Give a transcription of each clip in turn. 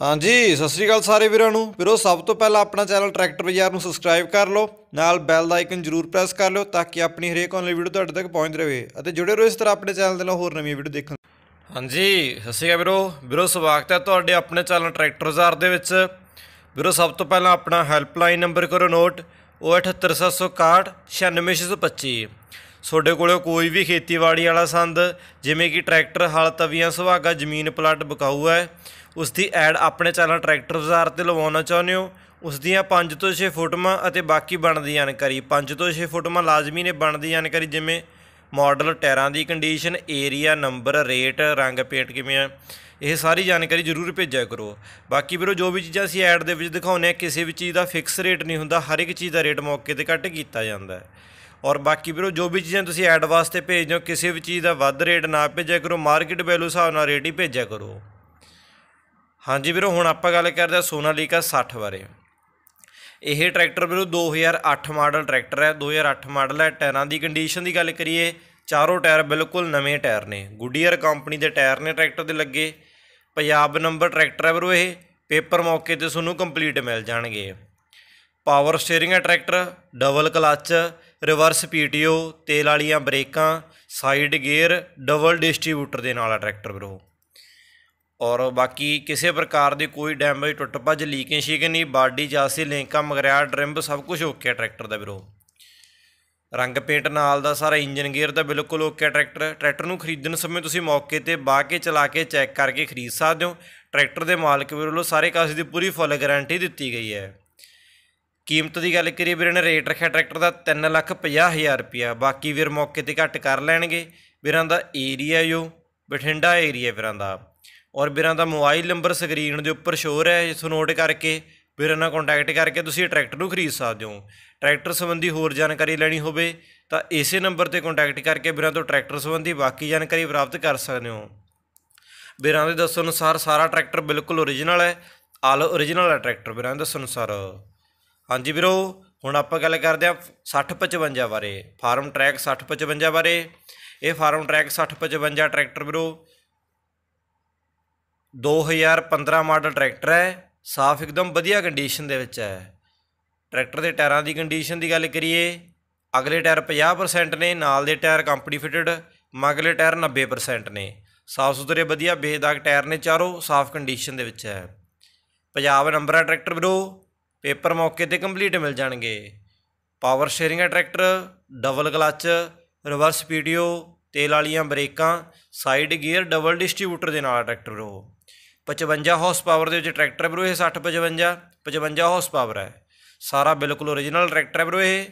ਹਾਂਜੀ ਸਤਿ ਸ੍ਰੀ ਅਕਾਲ ਸਾਰੇ ਵੀਰਾਂ ਨੂੰ ਵੀਰੋ ਸਭ ਤੋਂ ਪਹਿਲਾਂ ਆਪਣਾ ਚੈਨਲ ਟਰੈਕਟਰ ਬਾਜ਼ਾਰ ਨੂੰ ਸਬਸਕ੍ਰਾਈਬ ਕਰ ਲਓ ਨਾਲ ਬੈਲ ਦਾ ਆਈਕਨ ਜ਼ਰੂਰ ਪ੍ਰੈਸ ਕਰ ਲਓ ਤਾਂ ਕਿ ਆਪਣੀ ਹਰੇਕ ਆਨਲਾਈਨ ਵੀਡੀਓ ਤੁਹਾਡੇ ਤੱਕ ਪਹੁੰਚ ਰਹੇ ਅਤੇ ਜੁੜੇ ਰਹੋ ਇਸ ਤਰ੍ਹਾਂ ਆਪਣੇ ਚੈਨਲ ਦੇ ਨਾਲ ਹੋਰ ਨਵੀਆਂ ਵੀਡੀਓ ਦੇਖਣ ਹਾਂਜੀ ਸਤਿ ਸ੍ਰੀ ਅਕਾਲ ਵੀਰੋ ਵੀਰੋ ਸਵਾਗਤ ਹੈ ਤੁਹਾਡੇ ਆਪਣੇ ਚੈਨਲ ਟਰੈਕਟਰ ਬਾਜ਼ਾਰ ਦੇ ਵਿੱਚ ਵੀਰੋ ਸਭ ਤੋਂ ਪਹਿਲਾਂ ਆਪਣਾ ਹੈਲਪਲਾਈਨ ਨੰਬਰ ਕਰੋ ਨੋਟ 07861696625 ਤੁਹਾਡੇ ਕੋਲੇ ਕੋਈ ਵੀ ਖੇਤੀਬਾੜੀ ਵਾਲਾ ਸੰਦ ਜਿਵੇਂ ਕਿ ਟਰੈਕਟਰ ਹਲ ਤਵੀਆਂ ਸੁਹਾਗਾ ਜ਼ਮੀਨ ਪਲਾਟ ਬਕਾਊ ਹੈ ਉਸ ਦੀ ਐਡ ਆਪਣੇ ਚੈਨਲ ਟਰੈਕਟਰ ਬਾਜ਼ਾਰ ਤੇ ਲਵਾਉਣਾ ਚਾਹੁੰਦੇ ਹੋ ਉਸ ਦੀਆਂ 5 ਤੋਂ 6 ਫੋਟੋਆਂ ਅਤੇ ਬਾਕੀ ਬਣਦੀ ਜਾਣਕਾਰੀ 5 ਤੋਂ 6 ਫੋਟੋਆਂ ਲਾਜ਼ਮੀ ਨੇ ਬਣਦੀ ਜਾਣਕਾਰੀ ਜਿਵੇਂ ਮਾਡਲ ਟਾਇਰਾਂ ਦੀ ਕੰਡੀਸ਼ਨ ਏਰੀਆ ਨੰਬਰ ਰੇਟ ਰੰਗ ਪੇਂਟ ਕਿਵੇਂ ਆ ਇਹ ਸਾਰੀ ਜਾਣਕਾਰੀ ਜ਼ਰੂਰ ਭੇਜਿਆ ਕਰੋ ਬਾਕੀ ਵੀਰੋ ਜੋ ਵੀ ਚੀਜ਼ਾਂ ਅਸੀਂ ਐਡ ਦੇ ਵਿੱਚ ਦਿਖਾਉਨੇ ਆ ਕਿਸੇ ਵੀ ਚੀਜ਼ ਦਾ ਫਿਕਸ ਰੇਟ ਨਹੀਂ ਹੁੰਦਾ ਹਰ ਇੱਕ ਚੀਜ਼ ਦਾ ਰੇਟ ਮੌਕੇ ਤੇ ਘੱਟ ਕੀਤਾ ਜਾਂਦਾ ਹੈ ਔਰ ਬਾਕੀ ਵੀਰੋ ਜੋ ਵੀ ਚੀਜ਼ਾਂ ਤੁਸੀਂ ਐਡ ਵਾਸਤੇ ਭੇਜਦੇ ਹੋ ਕਿਸੇ ਵੀ ਚੀਜ਼ ਦਾ ਵੱਧ ਰੇਟ ਨਾ ਭੇਜਿਆ ਕਰੋ ਮਾਰਕੀਟ ਵੈਲਿਊ ਹਿਸਾਬ ਨਾਲ ਰੇਟ ਹੀ ਭੇਜਿਆ ਕਰੋ ਹਾਂਜੀ ਵੀਰੋ ਹੁਣ ਆਪਾਂ ਗੱਲ ਕਰਦੇ ਆ ਸੋਨਾਲੀਕਾ 60 ਬਾਰੇ ਇਹ ਟਰੈਕਟਰ ਵੀਰੋ 2008 ਮਾਡਲ ਟਰੈਕਟਰ ਹੈ 2008 ਮਾਡਲ ਹੈ ਟਾਇਰਾਂ ਦੀ ਕੰਡੀਸ਼ਨ ਦੀ ਗੱਲ ਕਰੀਏ ਚਾਰੋਂ ਟਾਇਰ ਬਿਲਕੁਲ ਨਵੇਂ ਟਾਇਰ ਨੇ ਗੁੱਡੀਅਰ ਕੰਪਨੀ ਦੇ ਟਾਇਰ ਨੇ ਟਰੈਕਟਰ ਦੇ ਲੱਗੇ ਪੰਜਾਬ ਨੰਬਰ ਟਰੈਕਟਰ ਹੈ ਵੀਰੋ ਇਹ ਪੇਪਰ ਮੌਕੇ ਤੇ ਤੁਹਾਨੂੰ ਕੰਪਲੀਟ ਮਿਲ ਜਾਣਗੇ ਪਾਵਰ ਸਟੀering ਹੈ tractor double clutch reverse PTO ਤੇਲ ਵਾਲੀਆਂ ਬ੍ਰੇਕਾਂ ਸਾਈਡ ਗੇਅਰ ਡਬਲ ਡਿਸਟ੍ਰੀਬਿਊਟਰ ਦੇ ਨਾਲ ਆ ਟਰੈਕਟਰ ਵੀਰੋ ਔਰ ਬਾਕੀ ਕਿਸੇ ਪ੍ਰਕਾਰ ਦੇ ਕੋਈ ਡੈਮੇਜ ਟੁੱਟ ਭੱਜ ਲੀਕਿੰਗ ਸ਼ੀਕ ਨਹੀਂ ਬਾਡੀ ਜਾਸੀ ਲਿੰਕਾਂ ਮਗਰਿਆ ਡ੍ਰਿੰਬ ਸਭ ਕੁਝ ਓਕੇ ਟਰੈਕਟਰ ਦਾ ਵੀਰੋ ਰੰਗ ਪੇਂਟ ਨਾਲ ਦਾ ਸਾਰਾ ਇੰਜਨ ਗੇਅਰ ਦਾ ਬਿਲਕੁਲ ਓਕੇ ਟਰੈਕਟਰ ਟਰੈਕਟਰ ਨੂੰ ਖਰੀਦਣ ਸਮੇਂ ਤੁਸੀਂ ਮੌਕੇ ਤੇ ਬਾ ਕੇ ਚਲਾ ਕੇ ਚੈੱਕ ਕਰਕੇ ਖਰੀਦ ਸਕਦੇ ਹੋ ਟਰੈਕਟਰ ਦੇ ਮਾਲਕ ਵੀਰੋ ਸਾਰੇ ਕਾਸੇ ਦੀ ਪੂਰੀ ਫੁੱਲ ਗਾਰੰਟੀ ਦਿੱਤੀ ਗਈ ਹੈ ਕੀਮਤ ਦੀ ਗੱਲ ਕਰੀਏ ਵੀਰ ਨੇ ਰੇਟ ਰੱਖਿਆ ਟਰੈਕਟਰ ਦਾ 3 ਲੱਖ 50 ਹਜ਼ਾਰ ਰੁਪਿਆ ਬਾਕੀ ਵੀਰ ਮੌਕੇ ਤੇ ਘੱਟ ਕਰ ਲੈਣਗੇ ਵੀਰਾਂ ਦਾ ਏਰੀਆ ਜੋ ਬਠਿੰਡਾ ਏਰੀਆ ਵੀਰਾਂ ਦਾ ਔਰ ਵੀਰਾਂ ਦਾ ਮੋਬਾਈਲ ਨੰਬਰ ਸਕਰੀਨ ਦੇ ਉੱਪਰ ਸ਼ੋਅ ਰਿਹਾ ਹੈ ਇਸ ਨੋਟ ਕਰਕੇ ਵੀਰਾਂ ਨਾਲ ਕੰਟੈਕਟ ਕਰਕੇ ਤੁਸੀਂ ਟਰੈਕਟਰ ਨੂੰ ਖਰੀਦ ਸਕਦੇ ਹੋ ਟਰੈਕਟਰ ਸੰਬੰਧੀ ਹੋਰ ਜਾਣਕਾਰੀ ਲੈਣੀ ਹੋਵੇ ਤਾਂ ਇਸੇ ਨੰਬਰ ਤੇ ਕੰਟੈਕਟ ਕਰਕੇ ਵੀਰਾਂ ਤੋਂ ਟਰੈਕਟਰ ਸੰਬੰਧੀ ਬਾਕੀ ਜਾਣਕਾਰੀ ਪ੍ਰਾਪਤ ਕਰ ਸਕਦੇ ਹੋ ਵੀਰਾਂ ਦੇ ਦੱਸਣ ਅਨੁਸਾਰ ਸਾਰਾ ਟਰੈਕਟਰ ਬਿਲਕੁਲ ਓਰੀਜਨਲ ਹੈ ਆਲ ਓਰੀਜਨਲ ਹੈ ਟਰੈਕਟਰ ਵੀਰਾਂ ਦੇ ਦੱਸਣ ਅਨੁਸਾਰ ਹਾਂਜੀ ਵੀਰੋ ਹੁਣ ਆਪਾਂ ਗੱਲ ਕਰਦੇ ਆ 6055 ਬਾਰੇ ਫਾਰਮ ਟਰੈਕ 6055 ਬਾਰੇ ਇਹ ਫਾਰਮ ਟਰੈਕ 6055 ਟਰੈਕਟਰ ਵੀਰੋ 2015 ਮਾਡਲ ਟਰੈਕਟਰ ਹੈ ਸਾਫ਼ ਇੱਕਦਮ ਵਧੀਆ ਕੰਡੀਸ਼ਨ ਦੇ ਵਿੱਚ ਹੈ ਟਰੈਕਟਰ ਦੇ ਟਾਇਰਾਂ ਦੀ ਕੰਡੀਸ਼ਨ ਦੀ ਗੱਲ ਕਰੀਏ ਅਗਲੇ ਟਾਇਰ 50% ਨੇ ਨਾਲ ਦੇ ਟਾਇਰ ਕੰਪਨੀ ਫਿਟਡ ਮਗਲੇ ਟਾਇਰ 90% ਨੇ ਸਾਫ਼ ਸੁਥਰੇ ਵਧੀਆ ਬੇਦਾਗ ਟਾਇਰ ਨੇ ਚਾਰੋਂ ਸਾਫ਼ ਕੰਡੀਸ਼ਨ ਦੇ ਵਿੱਚ ਹੈ ਪੰਜਾਬ ਨੰਬਰ ਹੈ ਟਰੈਕਟਰ ਵੀਰੋ ਪੇਪਰ ਮੌਕੇ ਤੇ ਕੰਪਲੀਟ ਮਿਲ ਜਾਣਗੇ ਪਾਵਰ ਸ਼ੇਅਰਿੰਗ ਹੈ tractor double clutch reverse PTO ਤੇਲ ਵਾਲੀਆਂ ਬ੍ਰੇਕਾਂ ਸਾਈਡ ਗੀਅਰ ਡਬਲ ਡਿਸਟ੍ਰੀਬਿਊਟਰ ਦੇ ਨਾਲ ਟਰੈਕਟਰ ਵੀਰੋ 55 ਹਾਰਸ ਪਾਵਰ ਦੇ ਵਿੱਚ ਟਰੈਕਟਰ ਹੈ ਬਰੋ ਇਹ 60 55 55 ਹਾਰਸ ਪਾਵਰ ਹੈ ਸਾਰਾ ਬਿਲਕੁਲ origignal ਟਰੈਕਟਰ ਹੈ ਬਰੋ ਇਹ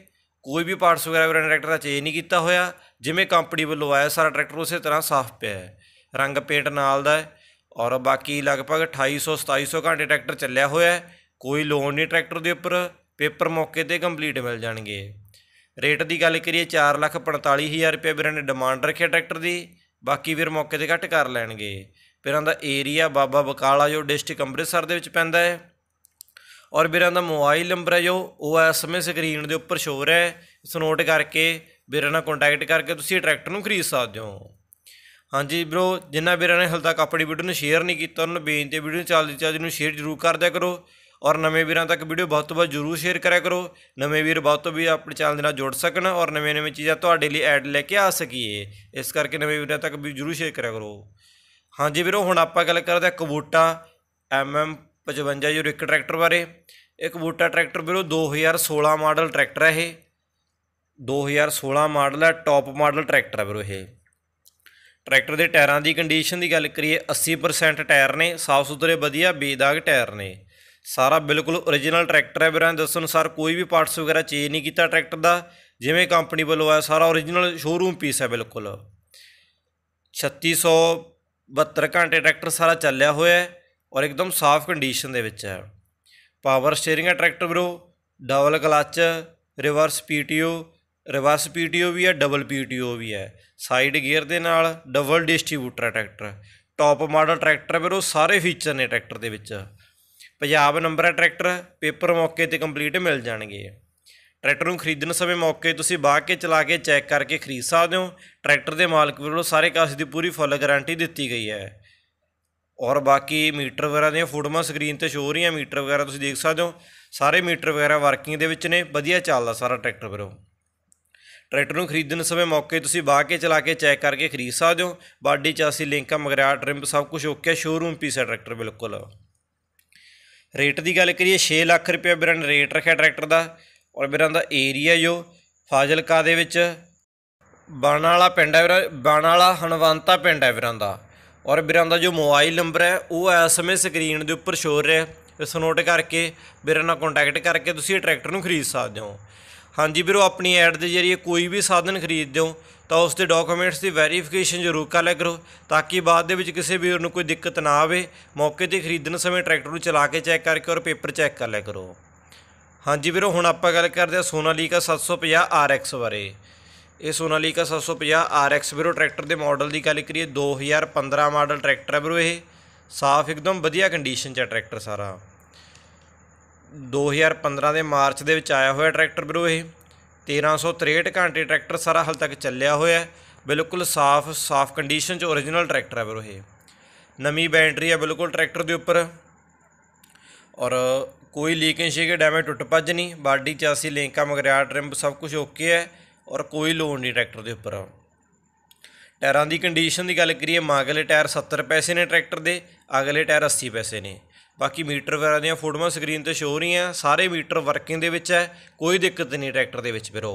ਕੋਈ ਵੀ ਪਾਰਟਸ ਵਗੈਰਾ ਵਗੈਰਾ ਟਰੈਕਟਰ ਦਾ ਚੇਂਜ ਨਹੀਂ ਕੀਤਾ ਹੋਇਆ ਜਿਵੇਂ ਕੰਪਨੀ ਵੱਲੋਂ ਆਇਆ ਸਾਰਾ ਟਰੈਕਟਰ ਉਸੇ ਤਰ੍ਹਾਂ ਸਾਫ਼ ਪਿਆ ਹੈ ਰੰਗ ਪੇਂਟ ਨਾਲ ਦਾ ਹੈ ਔਰ ਬਾਕੀ ਲਗਭਗ 2800 2700 ਘੰਟੇ ਟਰੈਕਟਰ ਚੱਲਿਆ ਹੋਇਆ ਹੈ ਕੋਈ ਲੋਨ ਨਹੀਂ ਟਰੈਕਟਰ ਦੇ ਉੱਪਰ ਪੇਪਰ ਮੌਕੇ ਤੇ ਕੰਪਲੀਟ ਮਿਲ ਜਾਣਗੇ ਰੇਟ ਦੀ ਗੱਲ ਕਰੀਏ 445000 ਰੁਪਏ ਵੀਰਾਂ ਨੇ ਡਿਮਾਂਡ ਰੱਖਿਆ ਟਰੈਕਟਰ ਦੀ ਬਾਕੀ ਵੀਰ ਮੌਕੇ ਤੇ ਘੱਟ ਕਰ ਲੈਣਗੇ ਵੀਰਾਂ ਦਾ ਏਰੀਆ ਬਾਬਾ ਬਕਾਲਾ ਜੋ ਡਿਸਟ੍ਰਿਕਟ ਅੰਮ੍ਰਿਤਸਰ ਦੇ ਵਿੱਚ ਪੈਂਦਾ ਹੈ ਔਰ ਵੀਰਾਂ ਦਾ ਮੋਬਾਈਲ ਨੰਬਰ ਹੈ ਜੋ ਉਹ ਇਸ ਸਮੇਂ ਸਕਰੀਨ ਦੇ ਉੱਪਰ ਸ਼ੋਅ ਰਿਹਾ ਹੈ ਇਸ ਨੋਟ ਕਰਕੇ ਵੀਰਾਂ ਨਾਲ ਕੰਟੈਕਟ ਕਰਕੇ ਤੁਸੀਂ ਟਰੈਕਟਰ ਨੂੰ ਖਰੀਦ ਸਕਦੇ ਹੋ ਹਾਂਜੀ ਬ్రో ਜਿੰਨਾ ਵੀਰਾਂ ਨੇ ਹਲਦਾ ਤੱਕ ਵੀਡੀਓ ਨੂੰ ਸ਼ੇਅਰ ਨਹੀਂ ਕੀਤਾ ਉਹਨਾਂ ਨੂੰ ਬੇਨਤੀ ਵੀਡੀਓ ਚੱਲਦੀ ਚੱਲਦੀ ਨੂੰ ਸ਼ੇਅਰ ਜ਼ਰੂਰ ਕਰ ਦਿਆ ਕਰੋ ਔਰ ਨਵੇਂ ਵੀਰਾਂ ਤੱਕ ਵੀਡੀਓ ਬਹੁਤ ਬਹੁਤ ਜ਼ਰੂਰ ਸ਼ੇਅਰ ਕਰਿਆ ਕਰੋ ਨਵੇਂ ਵੀਰ ਬਹੁਤ ਤੋਂ ਵੀ ਆਪਣੇ ਚੈਨਲ ਦੇ ਨਾਲ ਜੁੜ ਸਕਣ ਔਰ ਨਵੇਂ ਨਵੇਂ ਚੀਜ਼ਾਂ ਤੁਹਾਡੇ ਲਈ ਐਡ ਲੈ ਕੇ ਆ ਸਕੀਏ ਇਸ ਕਰਕੇ ਨਵੇਂ ਵੀਰਾਂ ਤੱਕ ਵੀ ਜ਼ਰੂਰ ਸ਼ੇਅਰ ਕਰਿਆ ਕਰੋ ਹਾਂਜੀ ਵੀਰੋ ਹੁਣ ਆਪਾਂ ਗੱਲ ਕਰਦੇ ਆ ਕਬੂਟਾ ਐਮ 55 ਯੂਰ ਇੱਕ ਟਰੈਕਟਰ ਬਾਰੇ ਇਹ ਕਬੂਟਾ ਟਰੈਕਟਰ ਵੀਰੋ 2016 ਮਾਡਲ ਟਰੈਕਟਰ ਹੈ ਇਹ 2016 ਮਾਡਲ ਹੈ ਟੌਪ ਮਾਡਲ ਟਰੈਕਟਰ ਹੈ ਵੀਰੋ ਇਹ ਟਰੈਕਟਰ ਦੇ ਟਾਇਰਾਂ ਦੀ ਕੰਡੀਸ਼ਨ ਦੀ ਗੱਲ ਕਰੀਏ 80% ਟਾਇਰ ਨੇ ਸਾਫ ਸੁਥਰੇ ਵਧੀਆ ਬੇਦਾਗ ਟਾਇਰ ਨੇ ਸਾਰਾ ਬਿਲਕੁਲ origignal ਟਰੈਕਟਰ ਹੈ ਵੀਰਾਂ ਦੱਸਣ ਅਨੁਸਾਰ ਕੋਈ ਵੀ ਪਾਰਟਸ ਵਗੈਰਾ ਚੇਂਜ ਨਹੀਂ ਕੀਤਾ ਟਰੈਕਟਰ ਦਾ ਜਿਵੇਂ ਕੰਪਨੀ ਵੱਲੋਂ ਆਇਆ ਸਾਰਾ origignal ਸ਼ੋਰੂਮ ਪੀਸ ਹੈ ਬਿਲਕੁਲ 3600 72 ਘੰਟੇ ਟਰੈਕਟਰ ਸਾਰਾ ਚੱਲਿਆ ਹੋਇਆ ਹੈ ਔਰ ਇੱਕਦਮ ਸਾਫ਼ ਕੰਡੀਸ਼ਨ ਦੇ ਵਿੱਚ ਹੈ ਪਾਵਰ ਸਟੀering ਹੈ ਟਰੈਕਟਰ ਬਰੋ double clutch reverse PTO reverse PTO ਵੀ ਹੈ ਡਬਲ ਪੀਟੀਓ ਵੀ ਹੈ ਸਾਈਡ ਗੇਅਰ ਦੇ ਨਾਲ double distributor tractor top model tractor ਵੀਰੋ ਸਾਰੇ ਫੀਚਰ ਨੇ ਟਰੈਕਟਰ ਦੇ ਵਿੱਚ ਪੰਜਾਬ ਨੰਬਰ ਹੈ ਟਰੈਕਟਰ ਪੇਪਰ ਮੌਕੇ ਤੇ ਕੰਪਲੀਟ ਮਿਲ ਜਾਣਗੇ ਟਰੈਕਟਰ ਨੂੰ ਖਰੀਦਣ ਸਮੇਂ ਮੌਕੇ ਤੁਸੀਂ ਬਾਹ ਕੇ ਚਲਾ ਕੇ ਚੈੱਕ ਕਰਕੇ ਖਰੀਦ ਸਕਦੇ ਹੋ ਟਰੈਕਟਰ ਦੇ ਮਾਲਕ ਵੱਲੋਂ ਸਾਰੇ ਕਾਸੇ ਦੀ ਪੂਰੀ ਫੁੱਲ ਗਾਰੰਟੀ ਦਿੱਤੀ ਗਈ ਹੈ ਔਰ ਬਾਕੀ ਮੀਟਰ ਵਗੈਰਾ ਦੀਆਂ ਫੋਟੋਆਂ ਸਕਰੀਨ ਤੇ ਸ਼ੋ ਹੋ ਰਹੀਆਂ ਮੀਟਰ ਵਗੈਰਾ ਤੁਸੀਂ ਦੇਖ ਸਕਦੇ ਹੋ ਸਾਰੇ ਮੀਟਰ ਵਗੈਰਾ ਵਰਕਿੰਗ ਦੇ ਵਿੱਚ ਨੇ ਵਧੀਆ ਚੱਲਦਾ ਸਾਰਾ ਟਰੈਕਟਰ ਵੀਰੋ ਟਰੈਕਟਰ ਨੂੰ ਖਰੀਦਣ ਸਮੇਂ ਮੌਕੇ ਤੁਸੀਂ ਬਾਹ ਕੇ ਚਲਾ ਕੇ ਚੈੱਕ ਕਰਕੇ ਖਰੀਦ ਸਕਦੇ ਹੋ ਬਾਡੀ ਚਾਸੀ ਲਿੰਕਾ ਮਗਰਾ ਟ੍ਰਿਮ ਸਭ ਕੁਝ ਓਕੇ ਸ਼ੋਰੂਮ ਪੀਸ ਹੈ ਟਰੈਕਟਰ ਬਿਲਕੁਲ ਰੇਟ ਦੀ ਗੱਲ ਕਰੀਏ 6 ਲੱਖ ਰੁਪਏ ਬਿਰਨ ਰੇਟ ਰੱਖਿਆ ਟਰੈਕਟਰ ਦਾ ਔਰ ਵੀਰਾਂ ਦਾ ਏਰੀਆ ਜੋ ਫਾਜ਼ਿਲਕਾ ਦੇ ਵਿੱਚ ਬਣ ਵਾਲਾ ਪਿੰਡ ਹੈ ਵੀਰਾਂ ਬਾਣਾ ਵਾਲਾ ਹਨਵੰਤਾ ਪਿੰਡ ਹੈ ਵੀਰਾਂ ਦਾ ਔਰ ਵੀਰਾਂ ਦਾ ਜੋ ਮੋਬਾਈਲ ਨੰਬਰ ਹੈ ਉਹ ਇਸ ਸਮੇਂ ਸਕਰੀਨ ਦੇ ਉੱਪਰ ਹੋ ਰਿਹਾ ਇਸ ਨੋਟ ਕਰਕੇ ਵੀਰਾਂ ਨਾਲ ਕੰਟੈਕਟ ਕਰਕੇ ਤੁਸੀਂ ਇਹ ਟਰੈਕਟਰ ਨੂੰ ਖਰੀਦ ਸਕਦੇ ਹੋ ਹਾਂਜੀ ਵੀਰੋ ਆਪਣੀ ਐਡ ਦੇ ਜਰੀਏ ਕੋਈ ਵੀ ਸਾਧਨ ਖਰੀਦਦੇ ਹੋ ਤਾਂ ਉਸ ਦੇ ਡਾਕੂਮੈਂਟਸ ਦੀ ਵੈਰੀਫਿਕੇਸ਼ਨ ਜ਼ਰੂਰ ਕਰ ਲਿਆ ਕਰੋ ਤਾਂ ਕਿ ਬਾਅਦ ਦੇ ਵਿੱਚ ਕਿਸੇ ਵੀਰ ਨੂੰ ਕੋਈ ਦਿੱਕਤ ਨਾ ਆਵੇ ਮੌਕੇ ਤੇ ਖਰੀਦਣ ਸਮੇਂ ਟਰੈਕਟਰ ਨੂੰ ਚਲਾ ਕੇ ਚੈੱਕ ਕਰਕੇ ਔਰ ਪੇਪਰ ਚੈੱਕ ਕਰ ਲਿਆ ਕਰੋ ਹਾਂਜੀ ਵੀਰੋ ਹੁਣ ਆਪਾਂ ਗੱਲ ਕਰਦੇ ਆ ਸੋਨਾਲੀਕਾ 750 RX ਬਾਰੇ ਇਹ ਸੋਨਾਲੀਕਾ 750 RX ਵੀਰੋ ਟਰੈਕਟਰ ਦੇ ਮਾਡਲ ਦੀ ਗੱਲ ਕਰੀਏ 2015 ਮਾਡਲ ਟਰੈਕਟਰ ਹੈ ਵੀਰੋ ਇਹ ਸਾਫ਼ ਇੱਕਦਮ ਵਧੀਆ ਕੰਡੀਸ਼ਨ 'ਚ ਹੈ ਟਰੈਕਟਰ ਸਾਰਾ 2015 ਦੇ ਮਾਰਚ ਦੇ ਵਿੱਚ ਆਇਆ ਹੋਇਆ ਟਰੈਕਟਰ ਵੀਰੋ ਇਹ 1363 ਘੰਟੇ ਟਰੈਕਟਰ ਸਾਰਾ ਹਾਲ ਤੱਕ ਚੱਲਿਆ ਹੋਇਆ ਬਿਲਕੁਲ ਸਾਫ਼ ਸਾਫ਼ ਕੰਡੀਸ਼ਨ 'ਚ origignal ਟਰੈਕਟਰ ਹੈ ਵੀਰੋ ਇਹ ਨਵੀਂ ਬੈਟਰੀ ਹੈ ਬਿਲਕੁਲ ਟਰੈਕਟਰ ਦੇ ਉੱਪਰ ਔਰ ਕੋਈ ਲੀਕੇਜ ਸ਼ੇਕੇ ਡੈਮੇਜ ਟੁੱਟ ਪੱਜ ਨਹੀਂ ਬਾਡੀ 84 ਲਿੰਕਾ ਮਗਰਿਆ ਟ੍ਰਿਮ ਸਭ ਕੁਝ ਓਕੇ ਹੈ ਔਰ ਕੋਈ ਲੋਡ ਨਹੀਂ ਟਰੈਕਟਰ ਦੇ ਉੱਪਰ ਟਾਇਰਾਂ ਦੀ ਕੰਡੀਸ਼ਨ ਦੀ ਗੱਲ ਕਰੀਏ ਮਾਗਲੇ ਟਾਇਰ 70 ਪੈਸੇ ਨੇ ਟਰੈਕਟਰ ਦੇ ਅਗਲੇ ਟਾਇਰ 80 ਪੈਸੇ ਨੇ ਬਾਕੀ ਮੀਟਰ ਵਗੈਰਾ ਦੀਆਂ ਫੋਟੋਆਂ ਸਕਰੀਨ ਤੇ ਸ਼ੋ ਰਹੀਆਂ ਸਾਰੇ ਮੀਟਰ ਵਰਕਿੰਗ ਦੇ ਵਿੱਚ ਹੈ ਕੋਈ ਦਿੱਕਤ ਨਹੀਂ ਟਰੈਕਟਰ ਦੇ ਵਿੱਚ ਬਿਰੋ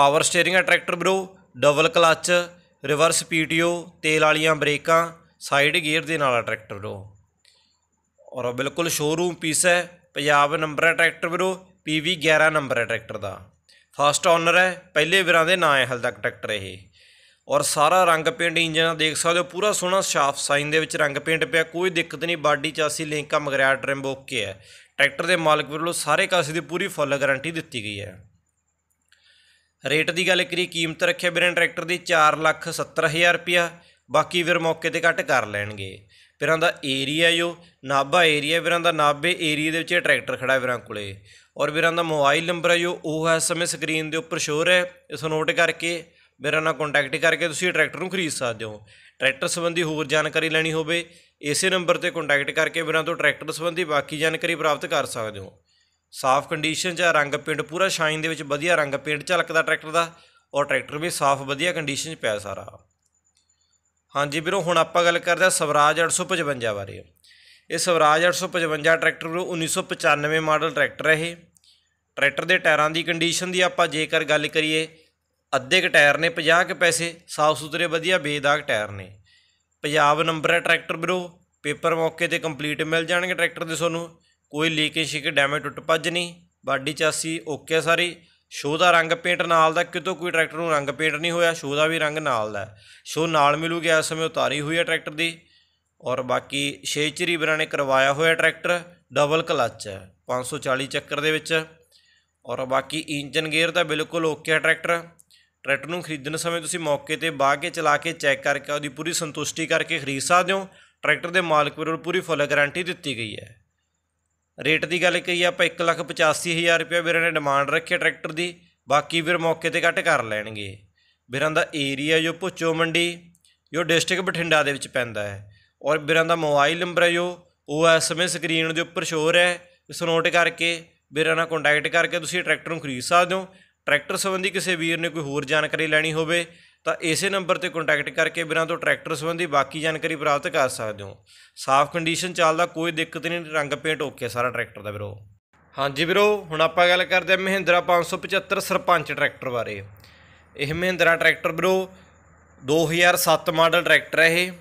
ਪਾਵਰ ਸਟੀering ਹੈ ਟਰੈਕਟਰ ਬਿਰੋ ਡਬਲ ਕਲੱਚ ਰਿਵਰਸ ਪੀਟੀਓ ਤੇਲ ਵਾਲੀਆਂ ਬ੍ਰੇਕਾਂ ਸਾਈਡ ਗੇਅਰ ਦੇ ਨਾਲ ਆ ਟਰੈਕਟਰ ਵੀਰੋ ਔਰ ਬਿਲਕੁਲ ਸ਼ੋਰੂਮ ਪੀਸ ਹੈ ਪੰਜਾਬ ਨੰਬਰ ਹੈ ਟਰੈਕਟਰ ਵੀਰੋ ਪੀਵੀ 11 ਨੰਬਰ ਹੈ ਟਰੈਕਟਰ ਦਾ ਫਸਟ ਓਨਰ ਹੈ ਪਹਿਲੇ ਵੀਰਾਂ ਦੇ ਨਾਂ ਹੈ ਹਲ ਤੱਕ ਟਰੈਕਟਰ ਇਹ ਔਰ ਸਾਰਾ ਰੰਗ ਪੇਂਟ ਇੰਜਨ ਦੇਖ ਸਕਦੇ ਹੋ ਪੂਰਾ ਸੋਹਣਾ ਸ਼ਾਫ ਸਾਈਨ ਦੇ ਵਿੱਚ ਰੰਗ ਪੇਂਟ ਪਿਆ ਕੋਈ ਦਿੱਕਤ ਨਹੀਂ ਬਾਡੀ ਚਾਸੀ ਲਿੰਕਾ ਮਗਰਿਆ ਟ੍ਰਿਮ ਓਕੇ ਹੈ ਟਰੈਕਟਰ ਦੇ ਮਾਲਕ ਵੱਲੋਂ ਸਾਰੇ ਕਾਸੇ ਦੀ ਪੂਰੀ ਫੁੱਲ ਗਾਰੰਟੀ ਦਿੱਤੀ ਗਈ ਹੈ ਰੇਟ ਦੀ ਗੱਲ ਕਰੀ ਕੀਮਤ ਰੱਖਿਆ ਵੀਰਾਂ ਟਰੈਕਟਰ ਦੀ 4,70,000 ਰੁਪਇਆ ਰੁਪਿਆ ਬਾਕੀ ਵੀਰ ਮੌਕੇ ਤੇ ਘੱਟ ਕਰ ਲੈਣਗੇ ਵੀਰਾਂ ਦਾ ਏਰੀਆ ਜੋ ਨਾਭਾ ਏਰੀਆ ਵੀਰਾਂ ਦਾ ਨਾਭੇ ਏਰੀਆ ਦੇ ਵਿੱਚ ਟਰੈਕਟਰ ਖੜਾ ਵੀਰਾਂ ਕੋਲੇ ਔਰ ਵੀਰਾਂ ਦਾ ਮੋਬਾਈਲ ਨੰਬਰ ਹੈ ਜੋ ਉਹ ਹੈ ਸਮੇਂ ਸਕਰੀਨ ਦੇ ਉੱਪਰ ਸ਼ੋਰ ਹੈ ਇਸ ਨੂੰ ਨੋਟ ਕਰਕੇ ਵੀਰਾਂ ਨਾਲ ਕੰਟੈਕਟ ਕਰਕੇ ਤੁਸੀਂ ਟਰੈਕਟਰ ਨੂੰ ਖਰੀਦ ਸਕਦੇ ਹੋ ਟਰੈਕਟਰ ਸੰਬੰਧੀ ਹੋਰ ਜਾਣਕਾਰੀ ਲੈਣੀ ਹੋਵੇ ਇਸੇ ਨੰਬਰ ਤੇ ਕੰਟੈਕਟ ਕਰਕੇ ਵੀਰਾਂ ਤੋਂ ਟਰੈਕਟਰ ਸੰਬੰਧੀ ਬਾਕੀ ਜਾਣਕਾਰੀ ਪ੍ਰਾਪਤ ਕਰ ਸਕਦੇ ਹੋ ਸਾਫ਼ ਕੰਡੀਸ਼ਨ 'ਚ ਰੰਗ ਪਿੰਡ ਪੂਰਾ ਸ਼ਾਈਨ ਦੇ ਵਿੱਚ ਵਧੀਆ ਰੰਗ ਪਿੰਡ ਝਲਕਦਾ ਟਰੈਕਟਰ ਦਾ ਔਰ ਟਰੈਕਟਰ ਵੀ ਸਾਫ਼ ਵਧੀਆ ਕੰਡੀਸ਼ਨ 'ਚ ਪਿਆ ਸਾਰਾ ਹਾਂਜੀ ਵੀਰੋ ਹੁਣ ਆਪਾਂ ਗੱਲ ਕਰਦੇ ਆ ਸਵਰਾਜ 855 ਬਾਰੇ ਇਹ ਸਵਰਾਜ 855 ਟਰੈਕਟਰ ਨੂੰ 1995 ਮਾਡਲ ਟਰੈਕਟਰ ਹੈ ਇਹ ਟਰੈਕਟਰ ਦੇ ਟਾਇਰਾਂ ਦੀ ਕੰਡੀਸ਼ਨ ਦੀ ਆਪਾਂ ਜੇਕਰ ਗੱਲ ਕਰੀਏ ਅੱਧੇ ਕ ਟਾਇਰ ਨੇ 50 ਕੇ ਪੈਸੇ ਸਾਫ ਸੁਥਰੇ ਵਧੀਆ ਬੇਦਾਗ ਟਾਇਰ ਨੇ ਪੰਜਾਬ ਨੰਬਰ ਹੈ ਟਰੈਕਟਰ ਵੀਰੋ ਪੇਪਰ ਮੌਕੇ ਤੇ ਕੰਪਲੀਟ ਮਿਲ ਜਾਣਗੇ ਟਰੈਕਟਰ ਦੇ ਤੁਹਾਨੂੰ ਕੋਈ ਲੀਕੇਜ ਸ਼ਿਕ ਡੈਮੇਜ ਟੁੱਟ ਪੱਜ ਨਹੀਂ ਬਾਡੀ ਚਾਸੀ ਓਕੇ ਸਾਰੀ ਸ਼ੋ ਦਾ ਰੰਗ ਪੇਂਟ ਨਾਲ ਦਾ ਕਿਤੋਂ ਕੋਈ ਟਰੈਕਟਰ ਨੂੰ ਰੰਗ ਪੇਂਟ ਨਹੀਂ ਹੋਇਆ ਸ਼ੋ ਦਾ ਵੀ ਰੰਗ ਨਾਲ ਦਾ ਸ਼ੋ ਨਾਲ ਮਿਲੂ ਗਿਆ ਇਸ ਸਮੇਂ ਉਤਾਰੀ ਹੋਈ ਹੈ ਟਰੈਕਟਰ ਦੀ ਔਰ ਬਾਕੀ ਛੇ ਚਰੀ ਬਰਾਂ ਨੇ ਕਰਵਾਇਆ ਹੋਇਆ ਟਰੈਕਟਰ ਡਬਲ ਕਲੱਚ ਹੈ 540 ਚੱਕਰ ਦੇ ਵਿੱਚ ਔਰ ਬਾਕੀ ਇੰਜਨ ਗੇਅਰ ਤਾਂ ਬਿਲਕੁਲ ਓਕੇ ਹੈ ਟਰੈਕਟਰ ਟਰੈਕਟਰ ਨੂੰ ਖਰੀਦਣ ਸਮੇਂ ਤੁਸੀਂ ਮੌਕੇ ਤੇ ਬਾਹ ਕੇ ਚਲਾ ਕੇ ਚੈੱਕ ਕਰਕੇ ਉਹਦੀ ਪੂਰੀ ਸੰਤੁਸ਼ਟੀ ਕਰਕੇ ਖਰੀਦ ਸਕਦੇ ਹੋ ਟਰੈਕਟਰ ਦੇ ਮਾਲਕ ਵੱਲੋਂ ਪੂਰੀ ਫੁੱਲ ਗਾਰੰਟੀ ਦਿੱਤੀ ਗਈ ਹੈ ਰੇਟ ਦੀ ਗੱਲ ਕਹੀ ਆਪਾਂ 185000 ਰੁਪਏ ਵੀਰਾਂ ਨੇ ਡਿਮਾਂਡ ਰੱਖੀ ਟਰੈਕਟਰ ਦੀ ਬਾਕੀ ਵੀਰ ਮੌਕੇ ਤੇ ਘੱਟ ਕਰ ਲੈਣਗੇ ਵੀਰਾਂ ਦਾ ਏਰੀਆ ਜੋ ਪੁੱਚੋ ਮੰਡੀ ਜੋ ਡਿਸਟ੍ਰਿਕਟ ਬਠਿੰਡਾ ਦੇ ਵਿੱਚ ਪੈਂਦਾ ਹੈ ਔਰ ਵੀਰਾਂ ਦਾ ਮੋਬਾਈਲ ਨੰਬਰ ਹੈ ਜੋ ਉਹ ਐਸਐਮਐਸ ਸਕਰੀਨ ਦੇ ਉੱਪਰ ਸ਼ੋਰ ਹੈ ਇਸ ਨੋਟ ਕਰਕੇ ਵੀਰਾਂ ਨਾਲ ਕੰਟੈਕਟ ਕਰਕੇ ਤੁਸੀਂ ਟਰੈਕਟਰ ਨੂੰ ਖਰੀਦ ਸਕਦੇ ਹੋ ਟਰੈਕਟਰ ਸੰਬੰਧੀ ਕਿਸੇ ਵੀਰ ਨੇ ਕੋਈ ਹੋਰ ਜਾਣਕਾਰੀ ਲੈਣੀ ਹੋਵੇ ਤਾਂ ਇਸੇ ਨੰਬਰ ਤੇ ਕੰਟੈਕਟ ਕਰਕੇ ਬਿਨਾਂ ਤੋਂ ਟਰੈਕਟਰ ਸੰਬੰਧੀ ਬਾਕੀ ਜਾਣਕਾਰੀ ਪ੍ਰਾਪਤ ਕਰ ਸਕਦੇ ਹੋ ਸਾਫ਼ ਕੰਡੀਸ਼ਨ ਚੱਲਦਾ ਕੋਈ ਦਿੱਕਤ ਨਹੀਂ ਰੰਗ ਪੇਂਟ ਓਕੇ ਸਾਰਾ ਟਰੈਕਟਰ ਦਾ ਵੀਰੋ ਹਾਂਜੀ ਵੀਰੋ ਹੁਣ ਆਪਾਂ ਗੱਲ ਕਰਦੇ ਹਾਂ ਮਹਿੰਦਰਾ 575 ਸਰਪੰਚ ਟਰੈਕਟਰ ਬਾਰੇ ਇਹ ਮਹਿੰਦਰਾ ਟਰੈਕਟਰ ਵੀਰੋ 2007 ਮਾਡਲ ਟਰੈਕਟਰ ਹੈ ਇਹ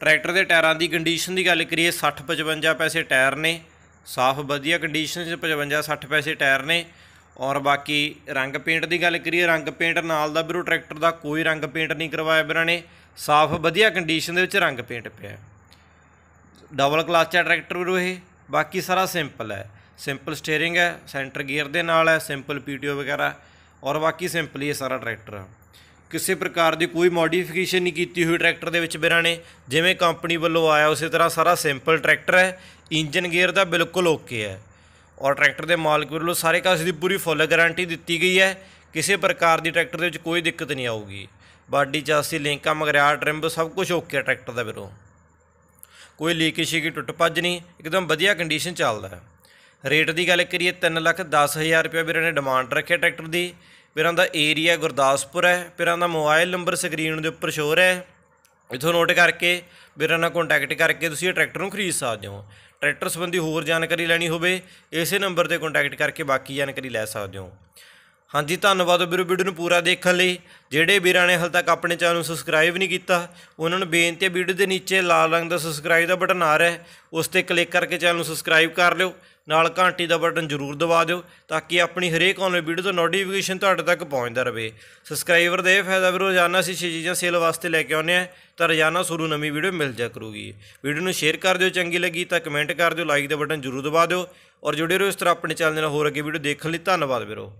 ਟਰੈਕਟਰ ਦੇ ਟਾਇਰਾਂ ਦੀ ਕੰਡੀਸ਼ਨ ਦੀ ਗੱਲ ਕਰੀਏ 60 55 ਪੈਸੇ ਟਾਇਰ ਨੇ ਸਾਫ਼ ਵਧੀਆ ਕੰਡੀਸ਼ਨ 'ਚ 55 60 ਪੈਸੇ ਟਾਇਰ ਨੇ ਔਰ ਬਾਕੀ ਰੰਗ ਪੇਂਟ ਦੀ ਗੱਲ ਕਰੀਏ ਰੰਗ ਪੇਂਟ ਨਾਲ ਦਾ ਵੀਰੋ ਟਰੈਕਟਰ ਦਾ ਕੋਈ ਰੰਗ ਪੇਂਟ ਨਹੀਂ ਕਰਵਾਇਆ ਵੀਰਾਂ ਨੇ ਸਾਫ਼ ਵਧੀਆ ਕੰਡੀਸ਼ਨ ਦੇ ਵਿੱਚ ਰੰਗ ਪੇਂਟ ਪਿਆ ਡਬਲ ਕਲਾਸ ਦਾ ਟਰੈਕਟਰ ਵੀਰੋ ਇਹ ਬਾਕੀ ਸਾਰਾ ਸਿੰਪਲ ਹੈ ਸਿੰਪਲ ਸਟੀering ਹੈ ਸੈਂਟਰ ਗੇਅਰ ਦੇ ਨਾਲ ਹੈ ਸਿੰਪਲ ਪੀਟੀਓ ਵਗੈਰਾ ਔਰ ਬਾਕੀ ਸਿੰਪਲ ਹੀ ਹੈ ਸਾਰਾ ਟਰੈਕਟਰ ਕਿਸੇ ਪ੍ਰਕਾਰ ਦੀ ਕੋਈ ਮੋਡੀਫਿਕੇਸ਼ਨ ਨਹੀਂ ਕੀਤੀ ਹੋਈ ਟਰੈਕਟਰ ਦੇ ਵਿੱਚ ਵੀਰਾਂ ਨੇ ਜਿਵੇਂ ਕੰਪਨੀ ਵੱਲੋਂ ਆਇਆ ਉਸੇ ਤਰ੍ਹਾਂ ਸਾਰਾ ਸਿੰਪਲ ਟਰੈਕਟਰ ਹੈ ਇੰਜਨ ਗੇਅਰ ਦਾ ਬਿਲਕੁਲ ਓਕੇ ਹੈ ਔਰ ਟਰੈਕਟਰ ਦੇ ਮਾਲਕ ਵੱਲੋਂ ਸਾਰੇ ਕਾਸੇ ਦੀ ਪੂਰੀ ਫੁੱਲ ਗਾਰੰਟੀ ਦਿੱਤੀ ਗਈ ਹੈ ਕਿਸੇ ਪ੍ਰਕਾਰ ਦੀ ਟਰੈਕਟਰ ਦੇ ਵਿੱਚ ਕੋਈ ਦਿੱਕਤ ਨਹੀਂ ਆਊਗੀ ਬਾਡੀ ਚਾਸੀ ਲਿੰਕਾਂ ਮਗਰਿਆ ਟ੍ਰਿਮ ਸਭ ਕੁਝ ਓਕੇ ਟਰੈਕਟਰ ਦਾ ਵੀਰੋ ਕੋਈ ਲੀਕੇਜ ਸ਼ੀਕੀ ਟੁੱਟ ਪੱਜ ਨਹੀਂ ਇੱਕਦਮ ਵਧੀਆ ਕੰਡੀਸ਼ਨ ਚੱਲਦਾ ਹੈ ਰੇਟ ਦੀ ਗੱਲ ਕਰੀਏ 3 ਲੱਖ ਰੁਪਏ ਵੀਰਾਂ ਨੇ ਡਿਮਾਂਡ ਰੱਖਿਆ ਟਰੈਕਟਰ ਦੀ ਵੀਰਾਂ ਦਾ ਏਰੀਆ ਗੁਰਦਾਸਪੁਰ ਹੈ ਵੀਰਾਂ ਦਾ ਮੋਬਾਈਲ ਨੰਬਰ ਸਕਰੀਨ ਦੇ ਉੱਪਰ ਸ਼ੋਅ ਰਿਹਾ ਹੈ ਇਥੋਂ ਨੋਟ ਕਰਕੇ ਮੇਰਾ ਨਾਲ ਕੰਟੈਕਟ ਕਰਕੇ ਤੁਸੀਂ ਇਹ ਟਰੈਕਟਰ ਨੂੰ ਖਰੀਦ ਸਕਦੇ ਹੋ ਟਰੈਕਟਰ ਸੰਬੰਧੀ ਹੋਰ ਜਾਣਕਾਰੀ ਲੈਣੀ ਹੋਵੇ ਇਸੇ ਨੰਬਰ ਤੇ ਕੰਟੈਕਟ ਕਰਕੇ ਬਾਕੀ ਜਾਣਕਾਰੀ ਲੈ ਸਕਦੇ ਹੋ ਹਾਂਜੀ ਧੰਨਵਾਦ ਵੀਰੋ ਵੀਡੀਓ ਨੂੰ ਪੂਰਾ ਦੇਖਣ ਲਈ ਜਿਹੜੇ ਵੀਰਾਂ ਨੇ ਹਾਲ ਤੱਕ ਆਪਣੇ ਚੈਨਲ ਨੂੰ ਸਬਸਕ੍ਰਾਈਬ ਨਹੀਂ ਕੀਤਾ ਉਹਨਾਂ ਨੂੰ ਬੇਨਤੀ ਹੈ ਵੀਡੀਓ ਦੇ ਨੀਚੇ ਲਾਲ ਰੰਗ ਦਾ ਸਬਸਕ੍ਰਾਈਬ ਦਾ ਬਟਨ ਆ ਰਿਹਾ ਉਸ ਤੇ ਕਲਿੱਕ ਕਰਕੇ ਚੈਨਲ ਨੂੰ ਸਬਸਕ੍ਰਾਈਬ ਕਰ ਲਿਓ ਨਾਲ ਘੰਟੀ ਦਾ ਬਟਨ ਜ਼ਰੂਰ ਦਬਾ ਦਿਓ ਤਾਂ ਕਿ ਆਪਣੀ ਹਰੇਕ ਆਨਲਾਈਨ ਵੀਡੀਓ ਦਾ ਨੋਟੀਫਿਕੇਸ਼ਨ ਤੁਹਾਡੇ ਤੱਕ ਪਹੁੰਚਦਾ ਰਹੇ ਸਬਸਕ੍ਰਾਈਬਰ ਦੇ ਫਾਇਦਾ ਵੀ ਰੋਜ਼ਾਨਾ ਅਸੀਂ ਛੇ ਚੀਜ਼ਾਂ ਸੇਲ ਵਾਸਤੇ ਲੈ ਕੇ ਆਉਂਦੇ ਆ ਤਾਂ ਰੋਜ਼ਾਨਾ ਸੁਰੂ ਨਵੀਂ ਵੀਡੀਓ ਮਿਲ ਜਾ ਕਰੂਗੀ ਵੀਡੀਓ ਨੂੰ ਸ਼ੇਅਰ ਕਰ ਦਿਓ ਚੰਗੀ ਲੱਗੀ ਤਾਂ ਕਮੈਂਟ ਕਰ ਦਿਓ ਲਾਈਕ ਦਾ ਬਟਨ ਜ਼ਰੂਰ ਦਬਾ ਦਿਓ ਔਰ ਜੁੜੇ ਰਹੋ ਇਸ ਤਰ੍ਹਾਂ ਆਪਣੇ ਚੈਨਲ ਨਾਲ ਹੋਰ ਅੱਗੇ ਵੀਡੀਓ ਦੇਖਣ ਲਈ ਧੰਨਵਾਦ ਵੀਰੋ